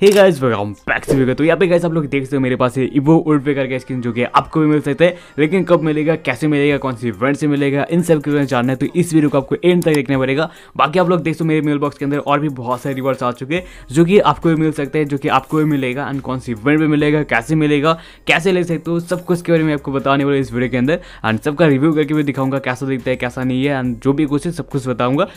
hey guys welcome back to video तो यहाँ पे गाइस आप लोग देख सकते हो मेरे पास है इवो उल्ट पे करके स्किन जो कि आपको भी मिल सकते हैं लेकिन कब मिलेगा कैसे मिलेगा कौन सी इवेंट से मिलेगा इन सब के बारे में जानना है तो इस वीडियो को आपको एंड तक देखना पड़ेगा बाकी आप लोग देख सकते हो मेरे मेल बॉक्स के अंदर और भी बहुत सारे रिवर्स आ चुके हैं जो कि आपको भी मिल सकते हैं जो कि आपको भी मिलेगा एंड कौन सी इवेंट पर मिलेगा कैसे मिलेगा कैसे ले सकते हो सब कुछ के बारे में आपको बताने वाले इस वीडियो के अंदर एंड सबका रिव्यू करके भी दिखाऊंगा कैसा दिखता है कैसा नहीं है एंड जो भी कुछ है सब कुछ बताऊंगा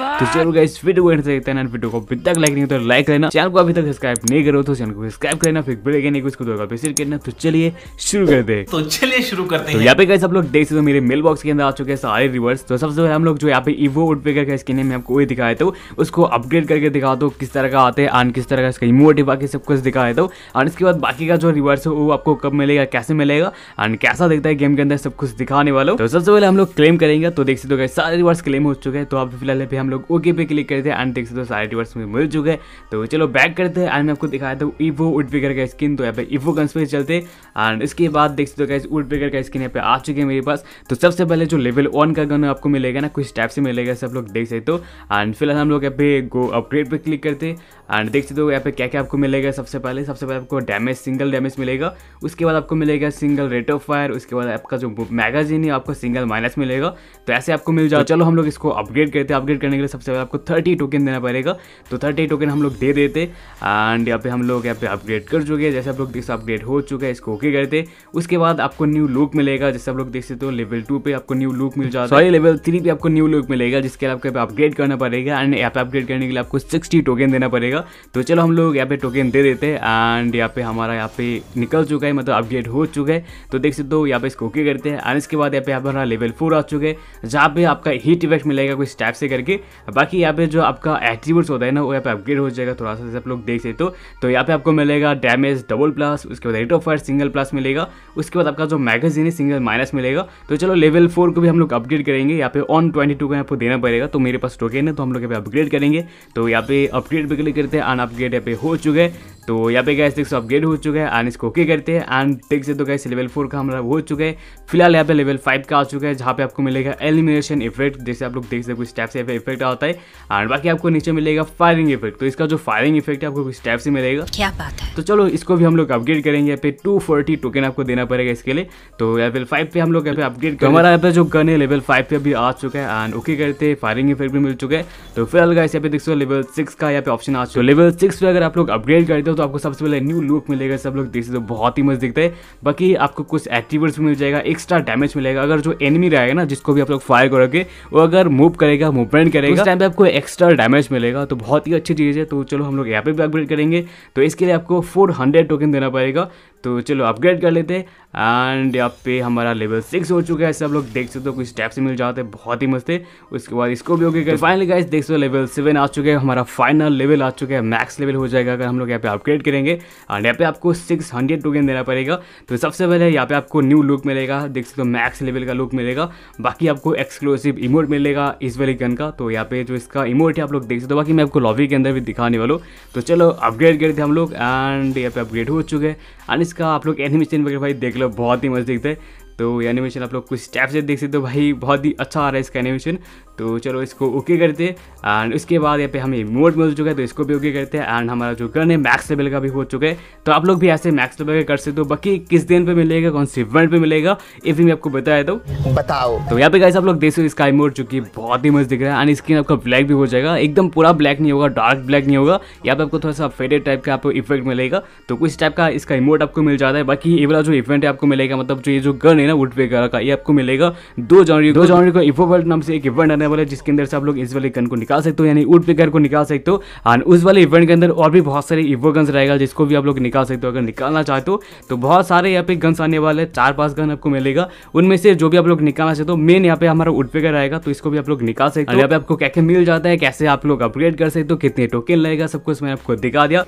तो चलो इस वीडियो को एंड देखते हैं वीडियो को बिद तक लाइक नहीं तो लाइक लेना चैनल को अभी तक सब्सक्राइब नहीं करो तो चैनल को सब्सक्राइब करना फिर बेल आइकन को दो प्रेशर करना तो चलिए शुरू करते हैं तो चलिए शुरू करते तो हैं यहाँ पे कैसे आप लोग देख सकते हो मेरे मेल बॉक्स के अंदर आ चुके हैं सारे रिवर्स तो सबसे पहले हम लोग जो यहाँ पे इवो वुड पे करके स्किन में आपको वही दिखाया था उसको अपग्रेड करके दिखा दो किस तरह का आते हैं एंड किस तरह का इसका इमोटिव बाकी सब कुछ दिखाया था एंड इसके बाद बाकी का जो रिवर्स है वो आपको कब मिलेगा कैसे मिलेगा एंड कैसा दिखता है गेम के अंदर सब कुछ दिखाने वाला तो सबसे पहले हम लोग क्लेम करेंगे तो देख सकते हो सारे रिवर्स क्लेम हो चुके हैं तो आप फिलहाल अभी हम लोग ओके पे क्लिक करते हैं एंड देख सकते हो सारे रिवर्स मिल चुके हैं तो चलो बैक बैक करते हैं एंड मैं आपको दिखाया था इवो वुडविगर का स्किन तो यहाँ पे इवो गन्स पे चलते एंड इसके बाद देख सकते हो गाइस का स्किन यहाँ पे आ चुके हैं मेरे पास तो सबसे पहले जो लेवल वन का गन आपको मिलेगा ना कुछ टाइप से मिलेगा सब लोग देख सकते हो एंड फिलहाल हम लोग यहाँ पे गो अपग्रेड पर क्लिक करते एंड देख सकते हो यहाँ पे क्या क्या आपको मिलेगा सबसे पहले सबसे पहले आपको डैमेज सिंगल डैमेज मिलेगा उसके बाद आपको मिलेगा सिंगल रेट ऑफ फायर उसके बाद आपका जो मैगजीन है आपको सिंगल माइनस मिलेगा तो ऐसे आपको मिल जाओ चलो हम लोग इसको अपग्रेड करते हैं अपग्रेड करने के लिए सबसे पहले आपको थर्टी टोकन देना पड़ेगा तो थर्टी टोकन हम लोग दे देते एंड यहाँ पे हम लोग यहाँ पे अपग्रेड कर चुके हैं जैसे आप लोग देख सकते अपग्रेड हो चुका है इसको ओके करते उसके बाद आपको न्यू लुक मिलेगा जैसे आप लोग देख सकते हो लेवल टू पे आपको न्यू लुक मिल जाता है सॉरी लेवल थ्री पे आपको न्यू लुक मिलेगा जिसके लिए आपको अपग्रेड करना पड़ेगा एंड यहाँ पे अपग्रेड करने के लिए आपको सिक्सटी टोकन देना पड़ेगा तो चलो हम लोग यहाँ पे टोकन दे देते हैं एंड यहाँ पे हमारा यहाँ पे निकल चुका है मतलब अपग्रेड हो चुका है तो देख सकते हो यहाँ पे इसको ओके करते हैं एंड इसके बाद यहाँ पे हमारा लेवल फोर आ चुके हैं जहाँ पे आपका हीट इफेक्ट मिलेगा कुछ टाइप से करके बाकी यहाँ पे जो आपका एट्रीब्यूट्स होता है ना वो यहाँ पे अपग्रेड हो जाएगा थोड़ा सा लोग देख सकते हो तो यहाँ पे आपको मिलेगा डैमेज डबल प्लस उसके बाद rate of fire single plus मिलेगा उसके बाद आपका जो मैगजीन है सिंगल माइनस मिलेगा तो चलो लेवल फोर को भी हम लोग अपग्रेड करेंगे यहाँ पे ऑन ट्वेंटी टू का आपको देना पड़ेगा तो मेरे पास टोकन है तो हम लोग यहाँ पे अपग्रेड करेंगे तो यहाँ पे अपग्रेड भी क्लिक करते हैं अन अपग्रेड यहाँ पे हो चुके हैं तो यहाँ पे गैस देख सो अपग्रेड हो चुका है एंड इसको ओके करते हैं एंड देख सकते तो गैस लेवल फोर का हमारा हो चुका है फिलहाल यहाँ पे लेवल फाइव का आ चुका है जहाँ पे आपको मिलेगा एलिमिनेशन इफेक्ट जैसे आप लोग देख सकते हो कुछ टाइप से इफेक्ट आता है एंड बाकी आपको नीचे मिलेगा फायरिंग इफेक्ट तो इसका जो फायरिंग इफेक्ट इफेक्ट आपको कुछ टाइप से मिलेगा क्या बात है तो चलो इसको भी हम लोग अपग्रेड करेंगे यहाँ पे टू फोर्टी टोकन आपको देना पड़ेगा इसके लिए तो लेवल फाइव पे हम लोग यहाँ पे अपग्रेड तो हमारा यहाँ पे जो गन है लेवल फाइव पे अभी आ चुका है एंड ओके करते फायरिंग इफेक्ट भी मिल चुका है तो फिलहाल गाइस यहाँ पे देख सो लेवल सिक्स का यहाँ पे ऑप्शन आ चुका है लेवल तो सिक्स पे अगर आप लोग अपग्रेड करते हो तो आपको सबसे पहले न्यू लुक मिलेगा सब लोग देखते सकते बहुत ही मस्त दिखता है बाकी आपको कुछ एक्टिवर्स भी मिल जाएगा एक्स्ट्रा डैमेज मिलेगा अगर जो एनिमी रहेगा ना जिसको भी आप लोग फायर करोगे वो अगर मूव करेगा मूवमेंट करेगा उस टाइम पे आपको एक्स्ट्रा डैमेज मिलेगा तो बहुत ही अच्छी चीज़ है तो चलो हम लोग यहाँ पे भी अपग्रेड करेंगे तो इसके लिए आपको फोर हंड्रेड टोकन देना पड़ेगा तो चलो अपग्रेड कर लेते हैं एंड यहाँ पे हमारा लेवल सिक्स हो चुका है सब लोग देख सकते हो कुछ स्टेप्स मिल जाते हैं बहुत ही मस्त है उसके बाद इसको भी ओके तो फाइनली गाइस देख सकते हो लेवल सेवन आ चुके हैं हमारा फाइनल लेवल आ चुका है मैक्स लेवल हो जाएगा अगर हम लोग यहाँ पे अपग्रेड करेंगे एंड यहाँ पे आपको सिक्स हंड्रेड टोकन देना पड़ेगा तो सबसे पहले यहाँ पे आपको न्यू लुक मिलेगा देख सकते हो मैक्स लेवल का लुक मिलेगा बाकी आपको एक्सक्लूसिव इमोट मिलेगा इस वाले गन का तो यहाँ पे जो इसका इमोट है आप लोग देख सकते हो बाकी मैं आपको लॉबी के अंदर भी दिखाने वालों तो चलो अपग्रेड करते हम लोग एंड यहाँ पे अपग्रेड हो चुके हैं एंड इसका आप लोग एनिमेशन वगैरह भाई देख लो बहुत ही मस्त दिखता है तो एनिमेशन आप लोग कुछ स्टेप से देख सकते हो भाई बहुत ही अच्छा आ रहा है इसका एनिमेशन तो चलो इसको ओके करते हैं एंड उसके बाद यहाँ पे हमें मोड मिल चुका है तो इसको भी ओके करते हैं एंड हमारा जो गन है मैक्स लेवल का भी हो चुका है तो आप लोग भी ऐसे मैक्स लेवल का कर सकते हो बाकी किस दिन पे मिलेगा कौन से इवेंट पे मिलेगा ये भी मैं आपको बताया तो बताओ तो यहाँ पे गाइस आप लोग देख सकते हो इसका मोड जो कि बहुत ही मस्त दिख रहा है एंड स्किन आपका ब्लैक भी हो जाएगा एकदम पूरा ब्लैक नहीं होगा डार्क ब्लैक नहीं होगा यहाँ पे आपको थोड़ा सा फेडेड टाइप का आपको इफेक्ट मिलेगा तो कुछ टाइप का इसका इमोट आपको मिल जाता है बाकी ये वाला जो इवेंट है आपको मिलेगा मतलब जो ये जो गन है लेना वुड पेकर का ये आपको मिलेगा दो जनवरी दो जनवरी को इफो वर्ल्ड नाम से एक इवेंट आने वाला है जिसके अंदर से आप लोग इस वाले गन को निकाल सकते हो यानी वुड पेकर को निकाल सकते हो एंड उस वाले इवेंट के अंदर और भी बहुत सारे इवो गन्स रहेगा जिसको भी आप लोग निकाल सकते हो अगर निकालना चाहते हो तो।, तो बहुत सारे यहाँ पे गन्स आने वाले हैं चार पाँच गन आपको मिलेगा उनमें से जो भी आप लोग निकालना चाहते हो मेन यहाँ पे हमारा वुड पेकर रहेगा तो इसको भी आप लोग निकाल सकते हो यहाँ पे आपको कैसे मिल जाता है कैसे आप लोग अपग्रेड कर सकते हो कितने टोकन लगेगा सब कुछ मैंने आपको दिखा दिया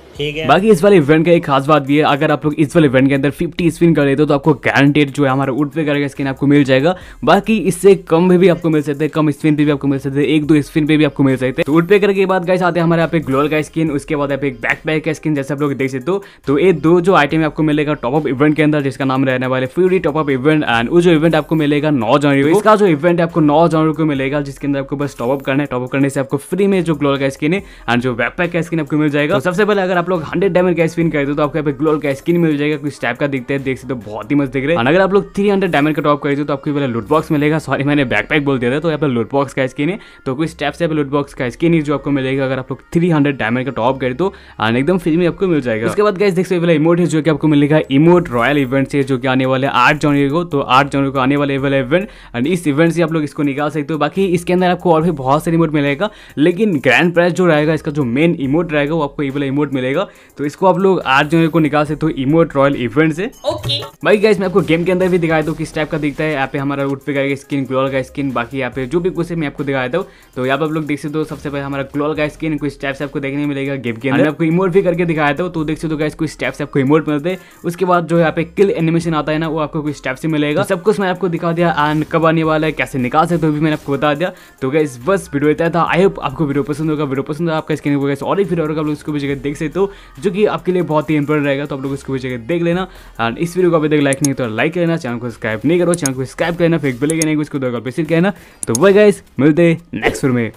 बाकी इस वाले इवेंट का एक खास बात भी है अगर आप लोग इस वाले इवेंट के अंदर फिफ्टी स्पिन कर लेते हो तो आपको गारंटेड जो है हमारा वुड पे करेगा स्किन आपको मिल जाएगा बाकी इससे कम भी आपको मिल सकते हैं कम स्पिन पे भी आपको मिल सकते हैं एक दो स्पिन पे भी आपको मिल सकते हैं तो पे करके बाद गाइस आते हैं हमारे यहाँ पे ग्लोल का स्किन उसके बाद यहाँ पे बैक पैक का स्किन जैसे आप लोग देख सकते हो तो ये दो जो आइटम आपको मिलेगा टॉपअप इवेंट के अंदर जिसका नाम रहने वाले फ्यूरी टॉपअप इवेंट एंड वो जो इवेंट आपको मिलेगा नौ जनवरी इसका जो इवेंट आपको नौ जनवरी को मिलेगा जिसके अंदर आपको बस टॉपअप करना है टॉपअप करने से आपको फ्री में जो ग्लोल का स्किन है एंड जो बैक पैक का स्किन आपको मिल जाएगा तो सबसे पहले अगर आप लोग हंड्रेड डायमंड का स्किन करते हो तो आपको यहाँ पे ग्लोल का स्किन मिल जाएगा कुछ टाइप का दिखते हैं देख सकते हो बहुत ही मस्त दिख रहे हैं अगर आप लोग थ्री हंड्रेड डायमंड का टॉप करेगी तो आपको पहले लूट बॉक्स मिलेगा सॉरी मैंने बैकपैक बोल दिया था तो यहाँ पर लूट बॉक्स का स्किन है तो कोई स्टेप से लूट बॉक्स का स्किन ही जो आपको मिलेगा अगर आप लोग थ्री हंड्रेड डायमंड का टॉप करें तो एकदम फ्री में आपको मिल जाएगा उसके बाद गैस देख सकते वाला इमोट है जो कि आपको मिलेगा इमोट रॉयल इवेंट से जो कि आने वाले आठ जनवरी को तो आठ जनवरी को आने वाले वाला इवेंट एंड इस इवेंट से आप लोग इसको निकाल सकते हो बाकी इसके अंदर आपको और भी बहुत सारे इमोट मिलेगा लेकिन ग्रैंड प्राइज जो रहेगा इसका जो मेन इमोट रहेगा वो आपको ये इमोट मिलेगा तो इसको आप लोग आठ जनवरी को निकाल सकते हो इमोट रॉयल इवेंट से ओके भाई गैस मैं आपको गेम के अंदर भी दिखा दिखाया तो किस टाइप का दिखता है यहाँ पे हमारा रूट पे का स्किन ग्लोल का स्किन बाकी यहाँ पे जो भी कुछ है मैं आपको दिखाया था तो यहाँ पर आप लोग देख सकते हो सबसे पहले हमारा ग्लोल का स्किन कुछ टाइप से आपको देखने मिलेगा गेम के अंदर आपको इमोट भी करके दिखाया था तो देख सकते हो गाइस कुछ टाइप से आपको इमोट मिलते हैं उसके बाद जो यहाँ पे किल एनिमेशन आता है ना वो आपको कुछ टाइप से मिलेगा सब कुछ मैंने आपको दिखा दिया एंड कब आने वाला है कैसे निकाल सकते हो भी मैंने आपको बता दिया तो गाइस बस वीडियो इतना था आई होप आपको वीडियो पसंद होगा वीडियो पसंद होगा आपका स्किन होगा और फिर और आप लोग उसको भी जगह देख सकते हो जो कि आपके लिए बहुत ही इंपॉर्टेंट रहेगा तो आप लोग उसको भी जगह देख लेना एंड इस वीडियो को अभी तक लाइक नहीं तो लाइक लेना चैनल को सब्सक्राइब नहीं करो चैनल को सब्सक्राइब करना फेक बेल करना कुछ को दो पे सिर कहना तो वह गाइस मिलते नेक्स्ट फिर में